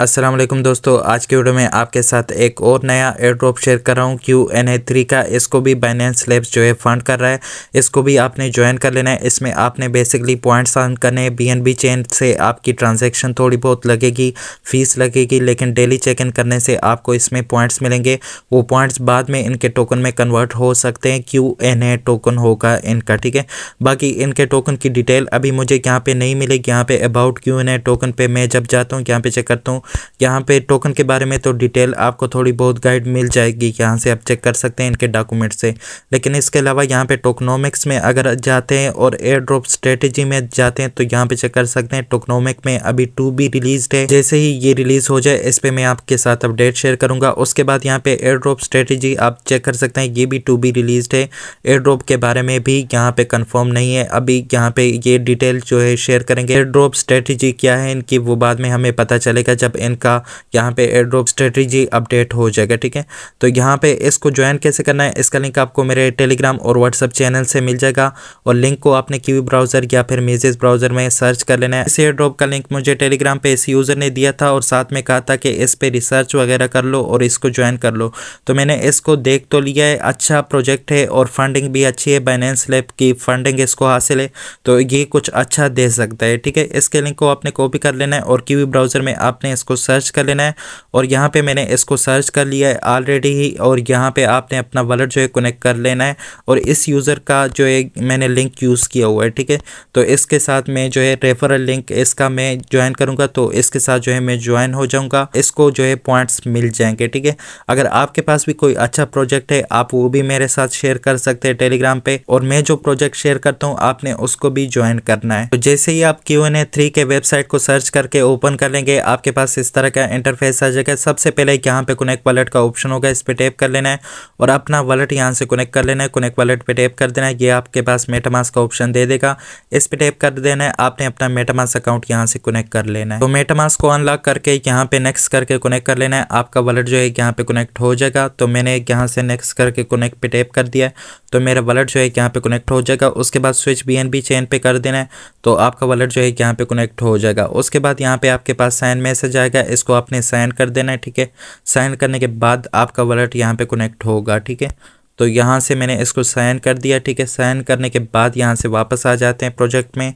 असलम दोस्तों आज के वीडियो में आपके साथ एक और नया एयरड्रॉप शेयर कर रहा हूँ क्यू एन ए थ्री का इसको भी बाइनेंस लेब्स जो है फंड कर रहा है इसको भी आपने ज्वाइन कर लेना है इसमें आपने बेसिकली पॉइंट्स अर्न करने हैं बी एन बी चेन से आपकी ट्रांजैक्शन थोड़ी बहुत लगेगी फ़ीस लगेगी लेकिन डेली चेक इन करने से आपको इसमें पॉइंट्स मिलेंगे वो पॉइंट्स बाद में इनके टोकन में कन्वर्ट हो सकते हैं क्यू एन ए टोकन होगा इनका ठीक है बाकी इनके टोकन की डिटेल अभी मुझे यहाँ पर नहीं मिलेगी यहाँ पर about Q N A token पर मैं जब जाता हूँ यहाँ पर चेक करता हूँ यहाँ पे टोकन के बारे में तो डिटेल आपको थोड़ी बहुत गाइड मिल जाएगी यहाँ से आप चेक कर सकते हैं इनके डॉक्यूमेंट से लेकिन इसके अलावा यहाँ पे टोकनोमिक्स में अगर जाते हैं और एयर ड्रॉप स्ट्रेटेजी में जाते हैं तो यहाँ पे चेक कर सकते हैं टोकनोमिक में अभी टू बी रिलीज है जैसे ही ये रिलीज हो जाए इस पर मैं आपके साथ अपडेट शेयर करूंगा उसके बाद यहाँ पे एयर ड्रॉप स्ट्रेटेजी आप चेक कर सकते हैं ये भी टू बी रिलीज है एयर ड्रॉप के बारे में भी यहाँ पे कन्फर्म नहीं है अभी यहाँ पे ये डिटेल जो है शेयर करेंगे एयर ड्रॉप स्ट्रेटेजी क्या है इनकी वो बाद में हमें पता चलेगा जब मतलब इनका यहाँ पे एयर ड्रॉप स्ट्रेटेजी अपडेट हो जाएगा ठीक है तो यहाँ पे इसको ज्वाइन कैसे करना है इसका लिंक आपको मेरे टेलीग्राम और व्हाट्सअप चैनल से मिल जाएगा और लिंक को आपने की ब्राउज़र या फिर मेजेस ब्राउज़र में सर्च कर लेना है इस एयर ड्रॉप का लिंक मुझे टेलीग्राम पर इस यूज़र ने दिया था और साथ में कहा था कि इस पर रिसर्च वगैरह कर लो और इसको ज्वाइन कर लो तो मैंने इसको देख तो लिया है अच्छा प्रोजेक्ट है और फंडिंग भी अच्छी है बाइनेंस लैब की फंडिंग इसको हासिल है तो ये कुछ अच्छा दे सकता है ठीक है इसके लिंक को आपने कॉपी कर लेना है और कीवी ब्राउज़र में आपने इसको इसको सर्च कर लेना है और यहाँ पे मैंने इसको सर्च कर लिया है ऑलरेडी ही और यहाँ पे आपने अपना वॉलेट जो है कनेक्ट कर लेना है और इस यूज़र का जो है मैंने लिंक यूज़ किया हुआ है ठीक है तो इसके साथ मैं जो है रेफरल लिंक इसका मैं ज्वाइन करूँगा तो इसके साथ जो है मैं ज्वाइन हो जाऊँगा इसको जो है पॉइंट्स मिल जाएंगे ठीक है अगर आपके पास भी कोई अच्छा प्रोजेक्ट है आप वो भी मेरे साथ शेयर कर सकते हैं टेलीग्राम पे और मैं जो प्रोजेक्ट शेयर करता हूँ आपने उसको भी ज्वाइन करना है तो जैसे ही आप क्यू एन ए थ्री के वेबसाइट को सर्च करके ओपन कर लेंगे आपके पास इस तरह का इंटरफेस आ जाएगा सबसे पहले यहाँ पे कनेक्ट वॉलेट का ऑप्शन होगा इस पर टैप कर लेना है और अपना वॉलेट यहाँ से कनेक्ट कर लेना है कनेक्ट वॉलेट पे टैप कर देना है ये आपके पास मेटामास का ऑप्शन दे देगा इस पर टैप कर देना है आपने अपना मेटामास अकाउंट यहाँ से कनेक्ट कर लेना है तो मेटामास को अनलॉक करके यहाँ पे नेक्स्ट करके कनेक्ट कर लेना है आपका वॉलेट जो है यहाँ पे कनेक्ट हो जाएगा तो मैंने यहाँ से नेक्स्ट करके कनेक्ट पे टैप कर दिया तो मेरा वॉलेट जो है यहाँ पे कनेक्ट हो जाएगा उसके बाद स्विच बी चेन पे कर देना है तो आपका वॉलेट जो है यहाँ पे कनेक्ट हो जाएगा उसके बाद यहाँ पे आपके पास साइन मैसेज आएगा जाएगा इसको आपने साइन कर देना है ठीक है साइन करने के बाद आपका वॉलेट यहाँ पे कनेक्ट होगा ठीक है तो यहाँ से मैंने इसको साइन कर दिया ठीक है साइन करने के बाद यहाँ से वापस आ जाते हैं प्रोजेक्ट में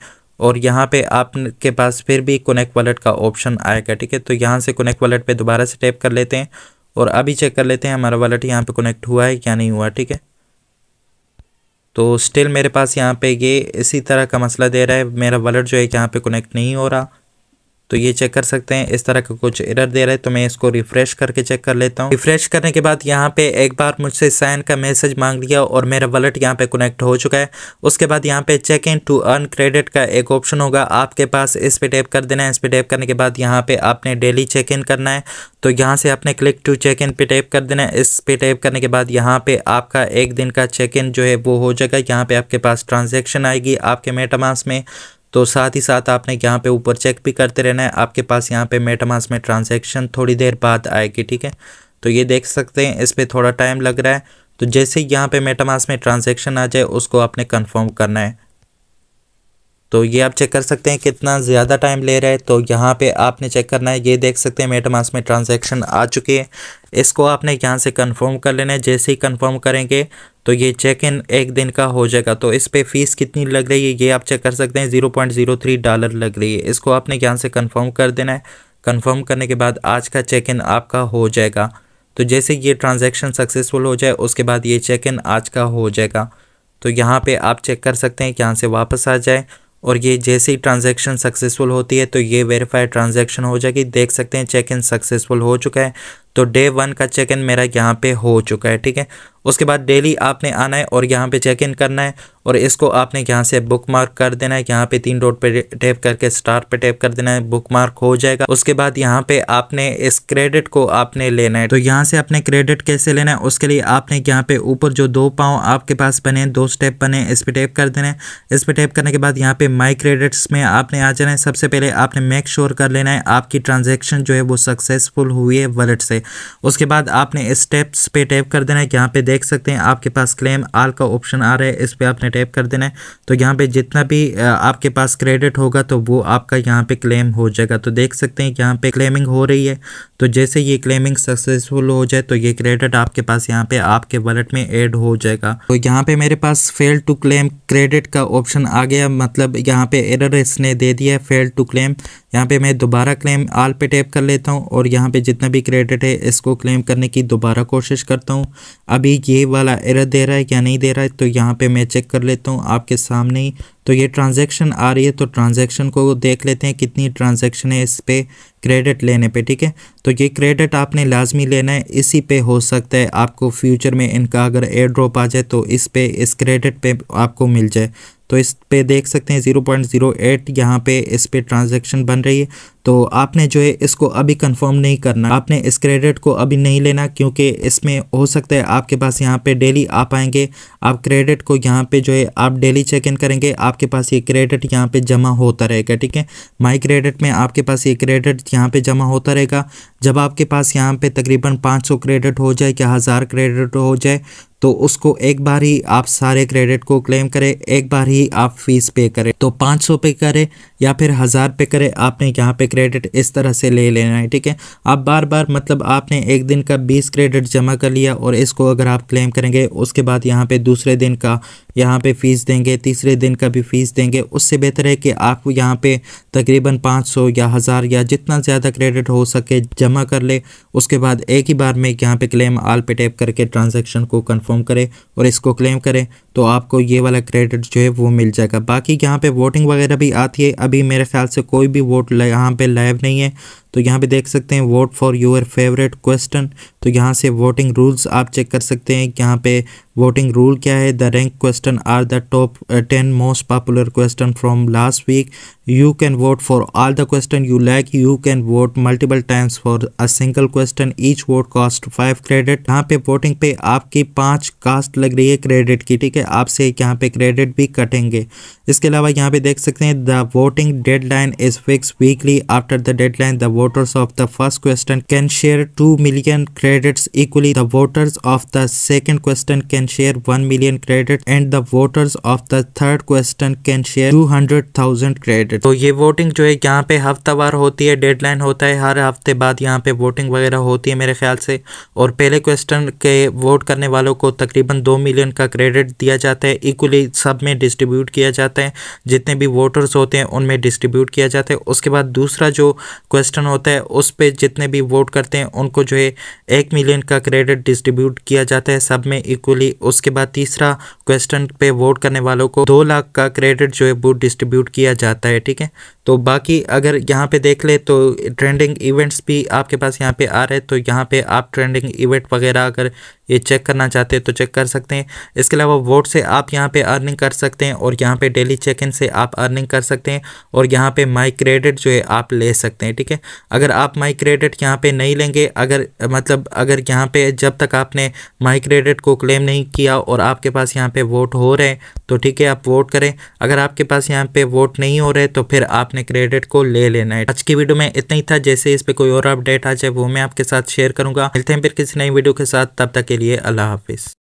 और यहाँ पे आपके पास फिर भी कनेक्ट वॉलेट का ऑप्शन आएगा ठीक है तो यहाँ से कनेक्ट वॉलेट पे दोबारा से टैप कर लेते हैं और अभी चेक कर लेते हैं हमारा वॉलेट यहाँ पे कनेक्ट हुआ है क्या नहीं हुआ ठीक है तो स्टिल मेरे पास यहाँ पे ये इसी तरह का मसला दे रहा है मेरा वॉलेट जो है यहाँ पे कनेक्ट नहीं हो रहा तो ये चेक कर सकते हैं इस तरह का कुछ एरर दे रहा है तो मैं इसको रिफ्रेश करके चेक कर लेता हूँ रिफ्रेश करने के बाद यहाँ पे एक बार मुझसे साइन का मैसेज मांग लिया और मेरा वॉलेट यहाँ पे कनेक्ट हो चुका है उसके बाद यहाँ पे check in to earn credit का एक ऑप्शन होगा आपके पास इस पर टैप कर देना है इस पर टैप करने के बाद यहाँ पे आपने डेली चेक इन करना है तो यहाँ से आपने क्लिक टू चेक इन पे टैप कर देना है इस पे टैप करने के बाद यहाँ पे आपका एक दिन का चेक इन जो है वो हो जाएगा यहाँ पे आपके पास ट्रांजेक्शन आएगी आपके मेटामास में तो साथ ही साथ आपने यहाँ पे ऊपर चेक भी करते रहना है आपके पास यहाँ पे मेटामास में ट्रांजैक्शन थोड़ी देर बाद आएगी ठीक है तो ये देख सकते हैं इस पर थोड़ा टाइम लग रहा है तो जैसे यहाँ पे मेटामास में ट्रांजैक्शन आ जाए उसको आपने कंफर्म करना है तो ये आप चेक कर सकते हैं कितना ज़्यादा टाइम ले रहा है तो यहाँ पे आपने चेक करना है ये देख सकते हैं मेटमास में ट्रांजैक्शन आ चुकी है इसको आपने यहाँ से कंफर्म कर लेना है जैसे ही कंफर्म करेंगे तो ये चेक इन एक दिन का हो जाएगा तो इस पर फ़ीस कितनी लग रही है ये आप चेक कर सकते हैं zero point zero three dollar लग रही है इसको आपने यहाँ से कन्फर्म कर देना है कन्फर्म करने के बाद आज का चेक इन आपका हो जाएगा तो जैसे ये ट्रांजेक्शन सक्सेसफुल हो जाए उसके बाद ये चेक इन आज का हो जाएगा तो यहाँ पर आप चेक कर सकते हैं यहाँ से वापस आ जाए और ये जैसे ही ट्रांजैक्शन सक्सेसफुल होती है तो ये वेरीफाइड ट्रांजैक्शन हो जाएगी देख सकते हैं चेक इन सक्सेसफुल हो चुका है तो डे वन का चेक इन मेरा यहाँ पे हो चुका है ठीक है उसके बाद डेली आपने आना है और यहाँ पे चेक इन करना है और इसको आपने यहाँ से बुक मार्क कर देना है यहाँ पे तीन डॉट पे टैप करके स्टार पे टैप कर देना है बुक मार्क हो जाएगा उसके बाद यहाँ पे आपने इस क्रेडिट को आपने लेना है तो यहाँ से आपने क्रेडिट कैसे लेना है उसके लिए आपने यहाँ पे ऊपर जो दो पाँव आपके पास बने दो स्टेप बने इस पर टैप कर देना है इस पर टैप करने के बाद यहाँ पे माई क्रेडिट्स में आपने आ जाना है सबसे पहले आपने मेक श्योर कर लेना है आपकी ट्रांजेक्शन जो है वो सक्सेसफुल हुई है वॉलेट से उसके बाद आपने स्टेप्स पे टैप कर देना है यहाँ पे देख सकते हैं आपके पास क्लेम आल का ऑप्शन आ रहा है इस पर आपने टैप कर देना है तो यहाँ पे जितना भी आपके पास क्रेडिट होगा तो वो आपका यहाँ पे क्लेम हो जाएगा तो देख सकते हैं यहाँ पे क्लेमिंग हो रही है तो जैसे ये क्लेमिंग सक्सेसफुल हो जाए तो ये क्रेडिट आपके पास यहाँ पे आपके वॉलेट में ऐड हो जाएगा तो यहाँ पे मेरे पास फेल टू क्लेम क्रेडिट का ऑप्शन आ गया मतलब यहाँ पे एरर इसने दे दिया है फेल टू क्लेम यहाँ पे मैं दोबारा क्लेम आल पे टैप कर लेता हूँ और यहाँ पे जितना भी क्रेडिट है इसको क्लेम करने की दोबारा कोशिश करता हूँ अभी ये वाला एरर दे रहा है या नहीं दे रहा है तो यहाँ पे मैं चेक कर लेता हूँ आपके सामने ही तो ये ट्रांजैक्शन आ रही है तो ट्रांजैक्शन को देख लेते हैं कितनी ट्रांजैक्शन है इस पर क्रेडिट लेने पे ठीक है तो ये क्रेडिट आपने लाजमी लेना है इसी पे हो सकता है आपको फ्यूचर में इनका अगर एयर ड्रॉप आ जाए तो इस पे इस क्रेडिट पे आपको मिल जाए तो इस पे देख सकते हैं 0.08 पॉइंट जीरो एट यहाँ पे इस पे ट्रांजेक्शन बन रही है तो आपने जो है इसको अभी कंफर्म नहीं करना आपने इस क्रेडिट को अभी नहीं लेना क्योंकि इसमें हो सकता है आपके पास यहाँ पे डेली आप आएंगे आप क्रेडिट को यहाँ पे जो है आप डेली चेक इन करेंगे आप आपके पास ये क्रेडिट यहाँ पे जमा होता रहेगा ठीक है माई क्रेडिट में आपके पास ये क्रेडिट यहाँ पे जमा होता रहेगा जब आपके पास यहाँ पे तकरीबन 500 क्रेडिट हो जाए या हज़ार क्रेडिट हो जाए तो उसको एक बार ही आप सारे क्रेडिट को क्लेम करें एक बार ही आप फीस पे करें तो 500 पे करें या फिर हज़ार पे करें आपने यहाँ पे क्रेडिट इस तरह से ले लेना है ठीक है आप बार बार मतलब आपने एक दिन का 20 क्रेडिट जमा कर लिया और इसको अगर आप क्लेम करेंगे उसके बाद यहाँ पे दूसरे दिन का यहाँ पे फीस देंगे तीसरे दिन का भी फीस देंगे उससे बेहतर है कि आप यहाँ पे तकरीबन 500 या हज़ार या जितना ज़्यादा क्रेडिट हो सके जमा कर ले उसके बाद एक ही बार में यहाँ पे क्लेम आल पे टैप करके ट्रांजैक्शन को कंफर्म करें और इसको क्लेम करें तो आपको ये वाला क्रेडिट जो है वो मिल जाएगा बाकी यहाँ पे वोटिंग वगैरह भी आती है अभी मेरे ख्याल से कोई भी वोट यहाँ पे लाइव नहीं है तो यहाँ पे देख सकते हैं vote for your favourite question तो यहाँ से वोटिंग रूल्स आप चेक कर सकते हैं यहाँ पे वोटिंग रूल क्या है the rank question are the top ten most popular question from last week you can vote for all the question you like you can vote multiple times for a single question each vote cast five credit यहाँ पे voting पे आपकी पाँच cast लग रही है credit की ठीक है आपसे यहाँ पे क्रेडिट भी कटेंगे इसके अलावा यहाँ पे देख सकते हैं the voting deadline is fix weekly after the deadline the voters of the first question can share two million credits equally the voters of the second question can share one million credit and the voters of the third question can share two hundred thousand credit तो ये voting जो है यहाँ पे हफ्तावार होती है deadline होता है हर हफ्ते बाद यहाँ पे वोटिंग वगैरह होती है मेरे ख्याल से और पहले क्वेश्चन के वोट करने वालों को तकरीबन दो मिलियन का क्रेडिट दिया दिया जाता है इक्वली सब में डिस्ट्रीब्यूट किया जाता है जितने भी वोटर्स होते हैं उनमें डिस्ट्रीब्यूट किया जाता है उसके बाद दूसरा जो क्वेश्चन होता है उस पर जितने भी वोट करते हैं उनको जो है एक मिलियन का क्रेडिट डिस्ट्रीब्यूट किया जाता है सब में इक्वली उसके बाद तीसरा क्वेश्चन पे वोट करने वालों को दो लाख का क्रेडिट जो है वो डिस्ट्रीब्यूट किया जाता है ठीक है तो बाकी अगर यहाँ पे देख ले तो ट्रेंडिंग इवेंट्स भी आपके पास यहाँ पे आ रहे हैं तो यहाँ पे आप ट्रेंडिंग इवेंट वगैरह अगर ये चेक करना चाहते हैं तो चेक कर सकते हैं इसके अलावा वोट से आप यहाँ पे अर्निंग कर सकते हैं और यहाँ पे डेली चेक इन से आप अर्निंग कर सकते हैं और यहाँ पे माई क्रेडिट जो है आप ले सकते हैं ठीक है अगर आप माई क्रेडिट यहाँ पे नहीं लेंगे अगर मतलब अगर यहाँ पे जब तक आपने माई क्रेडिट को क्लेम नहीं किया और आपके पास यहाँ पे वोट हो रहे हैं तो ठीक है आप वोट करें अगर आपके पास यहाँ पे वोट नहीं हो रहे तो फिर आपने क्रेडिट को ले लेना है आज की वीडियो में इतना ही था जैसे इस पर कोई और अपडेट आ जाए वो मैं आपके साथ शेयर करूँगा मिलते हैं फिर किसी नई वीडियो के साथ तब तक के लिए अल्लाह हाफिज़